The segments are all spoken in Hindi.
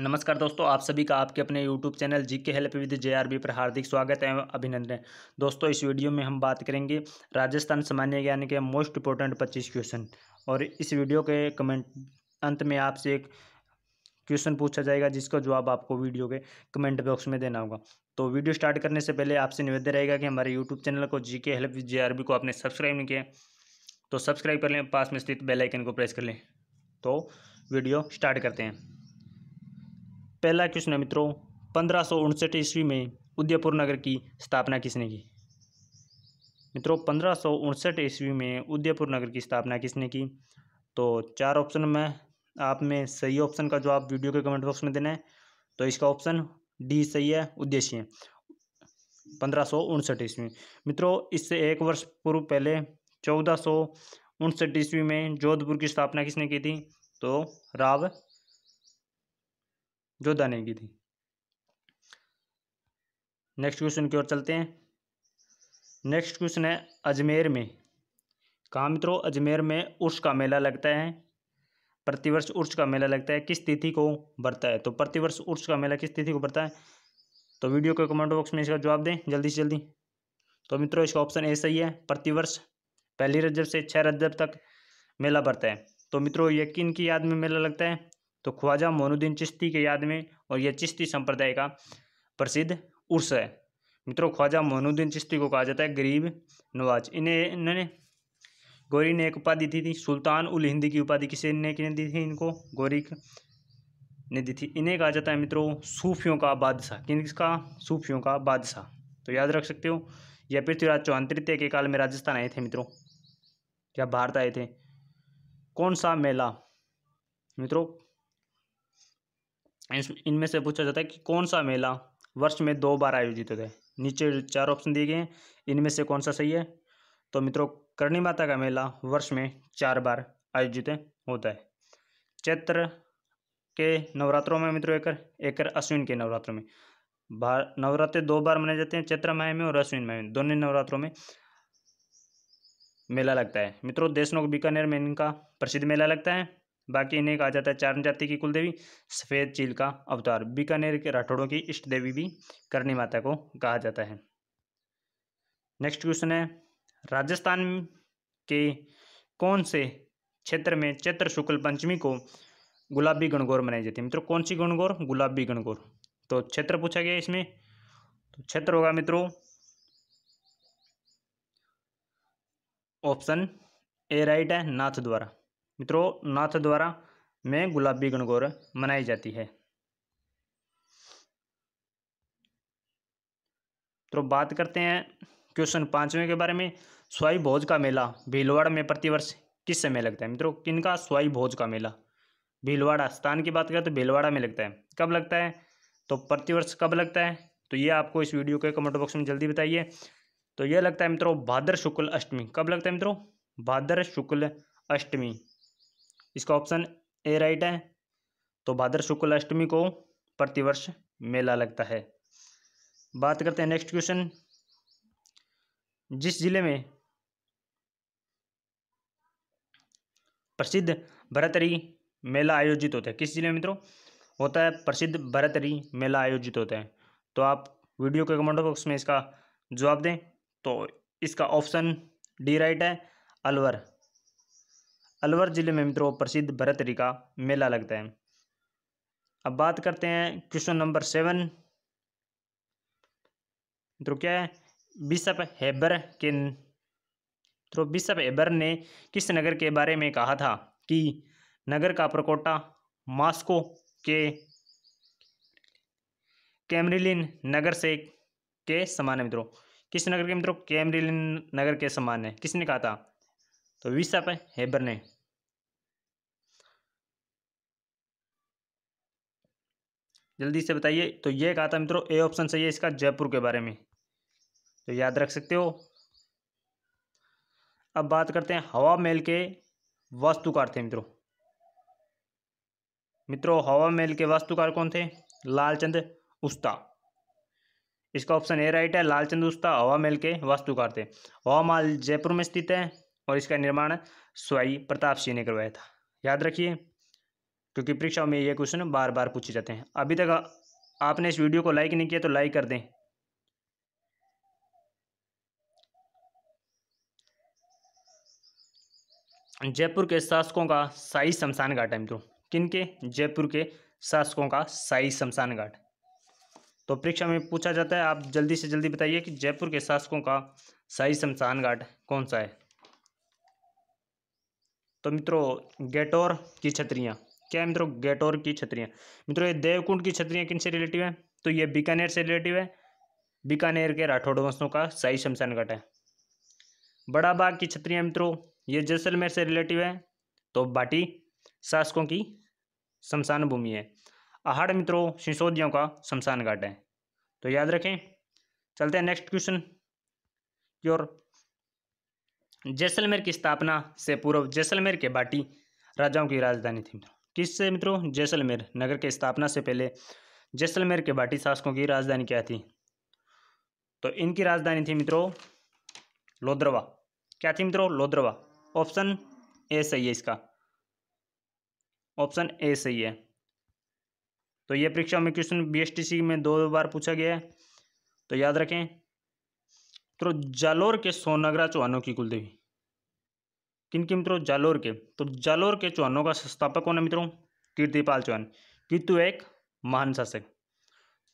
नमस्कार दोस्तों आप सभी का आपके अपने YouTube channel G K help with J R B पर हार्दिक स्वागत है अभिनंदन दोस्तों इस वीडियो में हम बात करेंगे राजस्थान सामान्य ज्ञान के मोस्ट इंपॉर्टेंट पच्चीस क्वेश्चन और इस वीडियो के कमेंट अंत में आपसे एक क्वेश्चन पूछा जाएगा जिसका जवाब आपको वीडियो के कमेंट बॉक्स में देना होगा तो वीडियो स्टार्ट करने से पहले आपसे निवेदन रहेगा कि हमारे यूट्यूब चैनल को G K help with J R B को आपने सब्सक्राइब नहीं किया तो सब्सक्राइब कर लें पास में स्थित बेलाइकन को प्रेस कर लें तो वीडियो स्टार्ट करते हैं पहला क्वेश्चन है मित्रों पंद्रह सौ उनसठ ईस्वी में उदयपुर नगर की स्थापना किसने की मित्रों पंद्रह सौ उनसठ ईस्वी में उदयपुर नगर की स्थापना किसने की तो चार ऑप्शन में आप में सही ऑप्शन का जवाब वीडियो के कमेंट बॉक्स में देना है तो इसका ऑप्शन डी सही है उद्देश्य पंद्रह सौ उनसठ ईस्वी मित्रों इससे एक वर्ष पूर्व पहले चौदह सौ उनसठ ईस्वी में जोधपुर की स्थापना किसने की थी तो राव जो दाने की थी नेक्स्ट क्वेश्चन की ओर चलते हैं नेक्स्ट क्वेश्चन है अजमेर में कहा मित्रों अजमेर में उर्स का मेला लगता है प्रतिवर्ष उर्स का मेला लगता है किस तिथि को बढ़ता है तो प्रतिवर्ष उर्स का मेला किस तिथि को बढ़ता है तो वीडियो के कमेंट बॉक्स में इसका जवाब दें जल्दी से जल्दी तो मित्रों इसका ऑप्शन ए सही है प्रतिवर्ष पहली रजब से छः रजब तक मेला बढ़ता है तो मित्रों यकीन की याद में मेला लगता है तो ख्वाजा मोनुद्दीन चिश्ती के याद में और यह चिश्ती संप्रदाय का प्रसिद्ध उर्स है मित्रों ख्वाजा मोनुद्दीन चिश्ती को कहा जाता है गरीब नवाज इन्हें इन्होंने गौरी ने एक उपाधि दी थी सुल्तान उल हिंदी की उपाधि किसी ने किने दी थी इनको गौरी ने दी थी इन्हें कहा जाता है मित्रों सूफियों का बादशाह किन किसका सूफियों का बादशाह तो याद रख सकते हो यह पृथ्वीराज चौहान तृतीय के काल में राजस्थान आए थे मित्रों क्या भारत आए थे कौन सा मेला मित्रों इनमें से पूछा जाता है कि कौन सा मेला वर्ष में दो बार आयोजित होता है नीचे चार ऑप्शन दिए गए हैं इनमें से कौन सा सही है तो मित्रों करणी माता का मेला वर्ष में चार बार आयोजित होता है चैत्र के नवरात्रों में मित्रों एकर एकर अश्विन के नवरात्रों में भार नवरात्र दो बार मनाए जाते हैं चैत्र माह में और अश्विन माह में दोनों नवरात्रों में मेला लगता है मित्रों देशनोक बीकानेर में इनका प्रसिद्ध मेला लगता है बाकी इन्हें कहा जाता है चारण जाति की कुलदेवी सफ़ेद चील का अवतार बीकानेर के राठौड़ों की इष्ट देवी भी करणी माता को कहा जाता है नेक्स्ट क्वेश्चन है राजस्थान के कौन से क्षेत्र में चैत्र शुक्ल पंचमी को गुलाबी गणगौर मनाई जाती है मित्रों कौन सी गणगौर गुलाबी गणगौर तो क्षेत्र पूछा गया इसमें तो क्षेत्र होगा मित्रों ऑप्शन ए राइट है नाथ द्वारा मित्रों नाथ द्वारा में गुलाबी गणगौर मनाई जाती है तो बात करते हैं क्वेश्चन पांचवें के बारे में स्वाई भोज का मेला भीलवाड़ा में प्रतिवर्ष किस समय लगता है मित्रों किन का स्वाई भोज का मेला भीलवाड़ा स्थान की बात करें तो भीलवाड़ा में लगता है कब लगता है तो प्रतिवर्ष कब लगता है तो ये आपको इस वीडियो के कमेंट बॉक्स में जल्दी बताइए तो यह लगता है मित्रों भाद्र शुक्ल अष्टमी कब लगता है मित्रों भाद्र शुक्ल अष्टमी इसका ऑप्शन ए राइट है तो भाद्र शुक्ल अष्टमी को प्रतिवर्ष मेला लगता है बात करते हैं नेक्स्ट क्वेश्चन जिस जिले में प्रसिद्ध भरतरी मेला आयोजित होता है किस जिले में मित्रों होता है प्रसिद्ध भरतरी मेला आयोजित होता है तो आप वीडियो के कमेंट बॉक्स में इसका जवाब दें तो इसका ऑप्शन डी राइट है अलवर अलवर ज़िले में मित्रों प्रसिद्ध भरतरी का मेला लगता है अब बात करते हैं क्वेश्चन नंबर सेवन मित्रों क्या है बिशप हेबर के तो बिशप हेबर ने किस नगर के बारे में कहा था कि नगर का प्रकोटा मास्को के कैमरिलिन नगर से के समान है मित्रों किस नगर के मित्रों कैमरिलिन नगर के समान है किसने कहा था तो वीस आप हेबर ने जल्दी से बताइए तो ये कहा था मित्रों ए ऑप्शन सही है इसका जयपुर के बारे में तो याद रख सकते हो अब बात करते हैं हवा महल के वास्तुकार थे मित्रों मित्रों हवा महल के वास्तुकार कौन थे लालचंद उस्ता इसका ऑप्शन ए राइट है लालचंद उस्ता हवा महल के वास्तुकार थे हवा महल जयपुर में स्थित है और इसका निर्माण स्वाई प्रताप सिंह ने करवाया था याद रखिए क्योंकि परीक्षाओं में ये क्वेश्चन बार बार पूछे जाते हैं अभी तक आपने इस वीडियो को लाइक नहीं किया तो लाइक कर दें जयपुर के शासकों का शाही शमशान घाट है मित्रों किनके जयपुर के शासकों का साई शमशान घाट तो परीक्षा में पूछा जाता है आप जल्दी से जल्दी बताइए कि जयपुर के शासकों का शाही शमशान घाट कौन सा है तो मित्रों गेटोर की छतरियाँ क्या है मित्रों गेटोर की छतरियाँ मित्रों ये देवकुंड की छतरियाँ किन से रिलेटिव है तो ये बीकानेर से रिलेटिव है बीकानेर के राठौड़ वंशों का शाही शमशान घाट है बड़ा बाग की छतरियाँ मित्रों ये जैसलमेर से रिलेटिव है तो बाटी शासकों की शमशान भूमि है आहाड़ मित्रों सिसोदियों का शमशान घाट है तो याद रखें चलते हैं नेक्स्ट क्वेश्चन की ओर जैसलमेर की स्थापना से पूर्व जैसलमेर के बाटी राजाओं की राजधानी थी किससे मित्रों जैसलमेर नगर के स्थापना से पहले जैसलमेर के बाटी शासकों की राजधानी क्या थी तो इनकी राजधानी थी मित्रों लोद्रवा क्या थी मित्रों लोद्रवा ऑप्शन ए सही है इसका ऑप्शन ए सही है तो ये परीक्षा में क्वेश्चन बीएसटीसी में दो बार पूछा गया है तो याद रखें मित्रों जालोर के सोनगरा चौहानों की कुलदेवी किन के मित्रों जालोर के तो जालोर के चौहानों का संस्थापक कौन है मित्रों कीर्तिपाल चौहान कितु एक महान शासक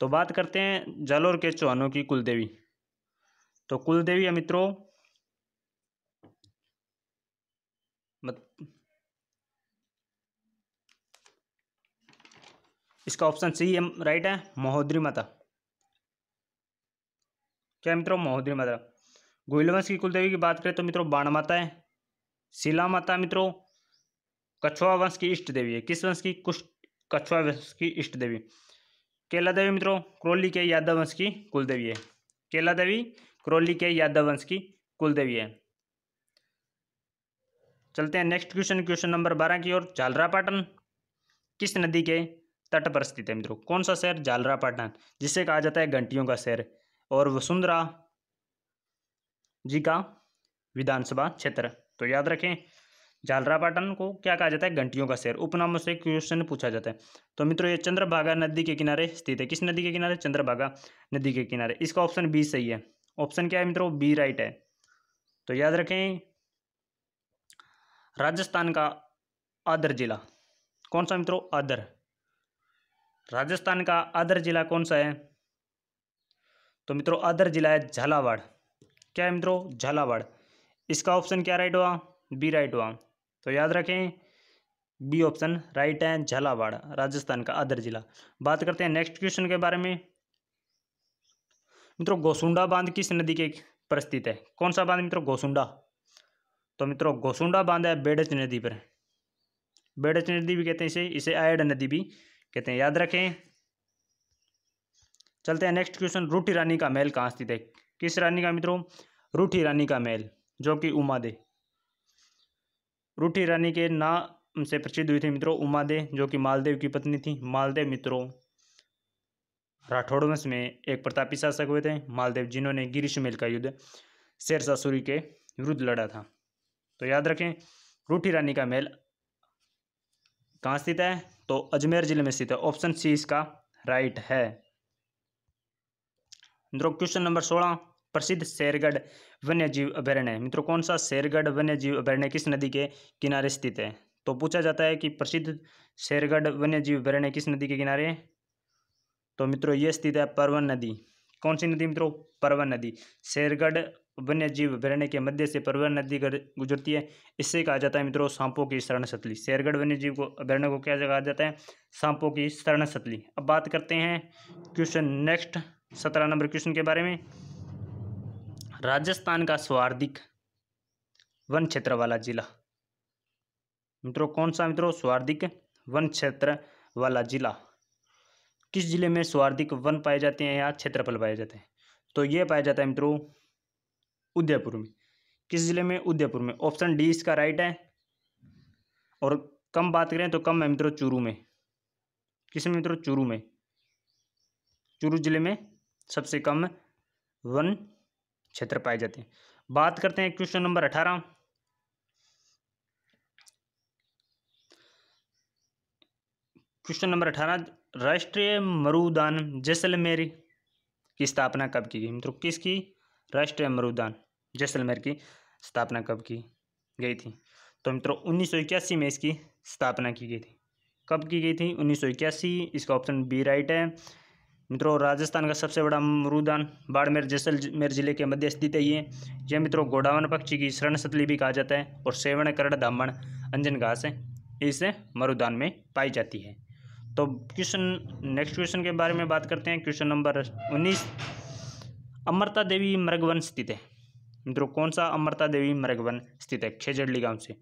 तो बात करते हैं जालोर के चौहानों की कुलदेवी तो कुलदेवी है मित्रों मत... इसका ऑप्शन सी राइट है महोदरी माता क्या मित्रों महोदरी माता गोहिलवंश की कुलदेवी की बात करें तो मित्रों बाण माता है शिला माता मित्रों कछुआ वंश की इष्ट देवी है किस वंश की कुछ कछुआ वंश की इष्ट देवी केला देवी मित्रों क्रोली के यादव वंश की कुलदेवी है केला देवी क्रोली के यादव वंश की कुलदेवी है चलते हैं नेक्स्ट क्वेश्चन क्वेश्चन नंबर बारह की ओर झालरापाटन किस नदी के तट पर स्थित है मित्रों कौन सा शहर झालरापाटन जिसे कहा जाता है घंटियों का शहर और वसुंधरा जी का विधानसभा क्षेत्र तो याद रखें झालरापाटन को क्या कहा जाता है घंटियों का शहर उपनामों से क्वेश्चन पूछा जाता है तो मित्रों ये चंद्रभागा नदी के किनारे स्थित है किस नदी के किनारे चंद्रभागा नदी के किनारे इसका ऑप्शन बी सही है ऑप्शन क्या है मित्रों बी राइट है तो याद रखें राजस्थान का आदर जिला कौन सा मित्रों आदर राजस्थान का आदर जिला कौन सा है तो मित्रों अदर जिला है झालावाड़ क्या है मित्रों झालावाड़ इसका ऑप्शन क्या राइट हुआ बी राइट हुआ तो याद रखें बी ऑप्शन राइट है झालावाड़ राजस्थान का अदर जिला बात करते हैं नेक्स्ट क्वेश्चन के बारे में मित्रों गोसुंडा बांध किस नदी के पर स्थित है कौन सा बांध मित्रों गोसुंडा तो मित्रों गोसुंडा बांध है बेडच नदी पर बेडच नदी भी कहते हैं इसे इसे आयड नदी भी कहते हैं याद रखें चलते हैं नेक्स्ट क्वेश्चन रूठी रानी का महल कहाँ स्थित है किस रानी का मित्रों रूठी रानी का महल जो कि उमादे रूठी रानी के नाम से प्रसिद्ध हुई थी मित्रों उमादे जो कि मालदेव की पत्नी थी मालदेव मित्रों राठौड़ वंश में एक प्रतापी शासक हुए थे मालदेव जिन्होंने गिरीश गिरीशमेल का युद्ध शेरशाह सूरी के विरुद्ध लड़ा था तो याद रखें रूठी रानी का महल कहाँ स्थित है तो अजमेर जिले में स्थित है ऑप्शन सी इसका राइट है मित्रों क्वेश्चन नंबर सोलह प्रसिद्ध शेरगढ़ वन्य जीव अभ्यारण्य मित्रों कौन सा शेरगढ़ वन्य जीव अभ्यारण्य किस नदी के किनारे स्थित है तो पूछा जाता है कि प्रसिद्ध शेरगढ़ वन्य जीव अभ्यारण्य किस नदी के किनारे तो मित्रों ये स्थित है परवन नदी कौन सी नदी मित्रों परवन नदी शेरगढ़ वन्य जीव अभ्यारण्य के मध्य से परवन नदी गुजरती है इससे कहा जाता है मित्रों सांपों की शरण सतली शेरगढ़ वन्य जीव को अभ्यारण्य को क्या कहा जाता है सांपों की शरण सतली अब बात करते हैं क्वेश्चन नेक्स्ट सत्रह नंबर क्वेश्चन के बारे में राजस्थान का स्वार्धिक वन क्षेत्र वाला जिला मित्रों कौन सा मित्रों स्वार्धिक वन क्षेत्र वाला जिला किस जिले में स्वार्धिक वन पाए जाते हैं या क्षेत्रफल पाए जाते हैं तो ये पाया जाता है मित्रों उदयपुर में किस जिले में उदयपुर में ऑप्शन डी इसका राइट है और कम बात करें तो कम है मित्रों चूरू में किस में मित्रों चूरू में चूरू जिले में सबसे कम वन क्षेत्र पाए जाते हैं बात करते हैं क्वेश्चन नंबर अठारह क्वेश्चन नंबर अठारह राष्ट्रीय मरुदान जैसलमेर की स्थापना कब की गई मित्रों किसकी राष्ट्रीय मरुदान जैसलमेर की स्थापना कब की गई थी तो मित्रों उन्नीस में इसकी स्थापना की गई थी कब की गई थी उन्नीस इसका ऑप्शन बी राइट है मित्रों राजस्थान का सबसे बड़ा मरुदान बाड़मेर जैसलमेर जिले के मध्य स्थित है ये यह मित्रों गोडावन पक्षी की शरण सतली भी कहा जाता है और सेवण करड़ धामण अंजन घास है इसे मरुदान में पाई जाती है तो क्वेश्चन नेक्स्ट क्वेश्चन के बारे में बात करते हैं क्वेश्चन नंबर उन्नीस अमृता देवी मृगवन स्थित है मित्रों कौन सा अमृता देवी मृगवन स्थित है खेजड़ली गांव से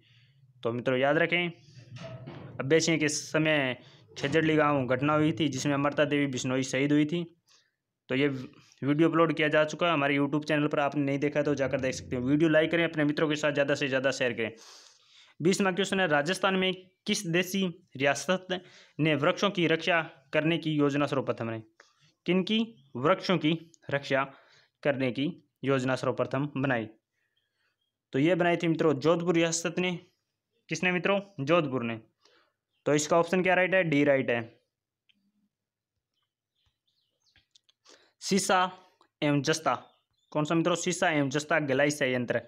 तो मित्रों याद रखें अभ्यासियों के समय खेजड़ली गाँव घटना हुई थी जिसमें अमृता देवी बिश्नोई शहीद हुई थी तो ये वीडियो अपलोड किया जा चुका है हमारे यूट्यूब चैनल पर आपने नहीं देखा तो जाकर देख सकते हैं वीडियो लाइक करें अपने मित्रों के साथ ज़्यादा से ज़्यादा शेयर करें बीस नंबर क्वेश्चन है राजस्थान में किस देसी रियासत ने वृक्षों की रक्षा करने की योजना सर्वप्रथम बनाई किन की वृक्षों की रक्षा करने की योजना सर्वप्रथम बनाई तो ये बनाई थी मित्रों जोधपुर रियासत ने किसने मित्रों जोधपुर ने तो इसका ऑप्शन क्या राइट है डी राइट है सीसा एवं जस्ता कौन सा मित्रों सीसा एवं जस्ता गलाई संयंत्र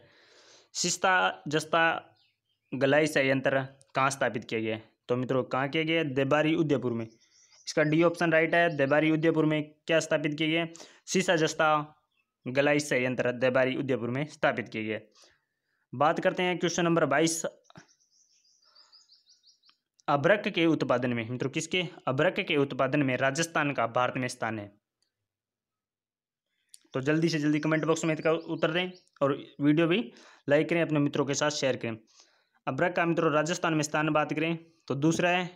सीसा जस्ता गलाई संयंत्र कहाँ स्थापित किया गया है तो मित्रों कहाँ किया गया है देबारी उदयपुर में इसका डी ऑप्शन राइट है देबारी उदयपुर में क्या स्थापित किया गया सीसा जस्ता गलाई संयंत्र देबारी उदयपुर में स्थापित किया गया बात करते हैं क्वेश्चन नंबर बाईस अभ्रक के उत्पादन में मित्रों किसके अभ्रक के उत्पादन में राजस्थान का भारत में स्थान है तो जल्दी से जल्दी कमेंट बॉक्स में इसका उत्तर दें और वीडियो भी लाइक करें अपने मित्रों के साथ शेयर करें अभ्रक का मित्रों राजस्थान में स्थान बात करें तो दूसरा है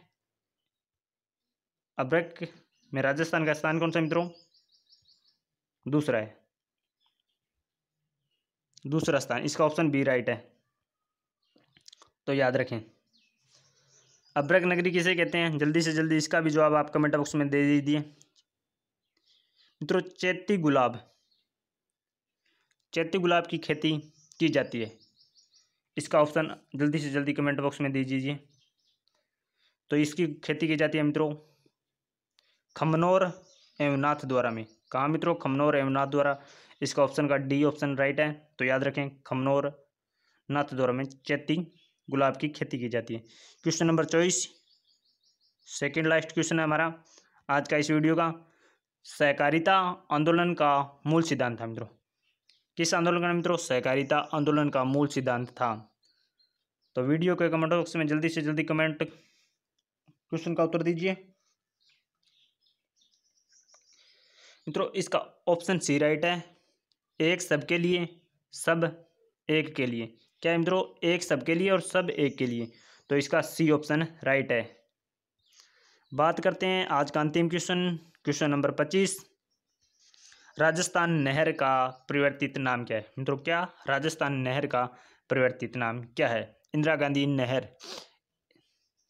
अभ्रक में राजस्थान का स्थान कौन सा मित्रों दूसरा है दूसरा स्थान इसका ऑप्शन बी राइट है तो याद रखें अभ्रक नगरी किसे कहते हैं जल्दी से जल्दी इसका भी जवाब आप कमेंट बॉक्स में दे दीजिए मित्रों चैती गुलाब चैती गुलाब की खेती की जाती है इसका ऑप्शन जल्दी से जल्दी कमेंट बॉक्स में दे दीजिए तो इसकी खेती की जाती है मित्रों खमनौर एवनाथ द्वारा में कहा मित्रों खमनौर एवनाथ द्वारा इसका ऑप्शन का डी ऑप्शन राइट है तो याद रखें खमनौर नाथ द्वारा में चैती गुलाब की खेती की जाती है क्वेश्चन नंबर चौबीस सेकेंड लास्ट क्वेश्चन है हमारा आज का इस वीडियो का सहकारिता आंदोलन का मूल सिद्धांत था मित्रों किस आंदोलन का मित्रों सहकारिता आंदोलन का मूल सिद्धांत था तो वीडियो के कमेंट बॉक्स में जल्दी से जल्दी कमेंट क्वेश्चन का उत्तर दीजिए मित्रों इसका ऑप्शन सी राइट है एक सबके लिए सब एक के लिए क्या है मित्रों एक सब के लिए और सब एक के लिए तो इसका सी ऑप्शन राइट है बात करते हैं आज का अंतिम क्वेश्चन क्वेश्चन नंबर पच्चीस राजस्थान नहर का परिवर्तित नाम क्या है मित्रों क्या राजस्थान नहर का परिवर्तित नाम क्या है इंदिरा गांधी नहर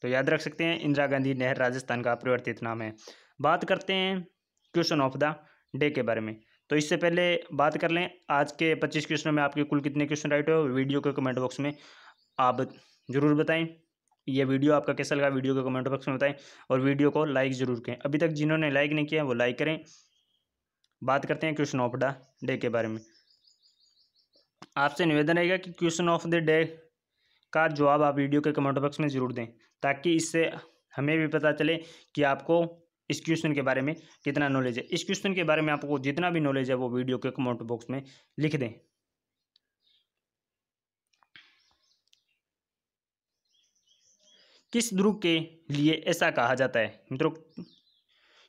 तो याद रख सकते हैं इंदिरा गांधी नहर राजस्थान का परिवर्तित नाम है बात करते हैं क्वेश्चन ऑफ द डे के बारे में तो इससे पहले बात कर लें आज के पच्चीस क्वेश्चनों में आपके कुल कितने क्वेश्चन राइट हुए वीडियो के कमेंट बॉक्स में आप ज़रूर बताएं ये वीडियो आपका कैसा लगा वीडियो के कमेंट बॉक्स में बताएं और वीडियो को लाइक ज़रूर करें अभी तक जिन्होंने लाइक नहीं किया वो लाइक करें बात करते हैं क्वेश्चन ऑफ द डे के बारे में आपसे निवेदन रहेगा कि क्वेश्चन ऑफ द डे का जवाब आप वीडियो के कमेंट बॉक्स में ज़रूर दें ताकि इससे हमें भी पता चले कि आपको इस क्वेश्चन के बारे में कितना नॉलेज है इस क्वेश्चन के बारे में आपको जितना भी नॉलेज है वो वीडियो के कमेंट बॉक्स में लिख दें किस ध्रुव के लिए ऐसा कहा जाता है मित्रों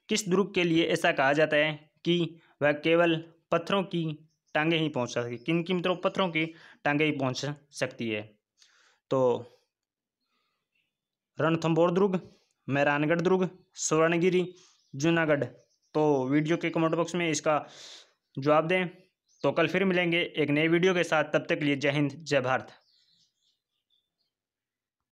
किस ध्रुव के लिए ऐसा कहा जाता है कि वह केवल पत्थरों की टांगे ही पहुंच सकती किन की मित्रों पत्थरों की टांगे ही पहुंच सकती है तो रणथम्बोर दुर्ग मैरानगढ़ दुर्ग स्वर्णगिरी जूनागढ़ तो वीडियो के कमेंट बॉक्स में इसका जवाब दें तो कल फिर मिलेंगे एक नए वीडियो के साथ तब तक के लिए जय हिंद जय भारत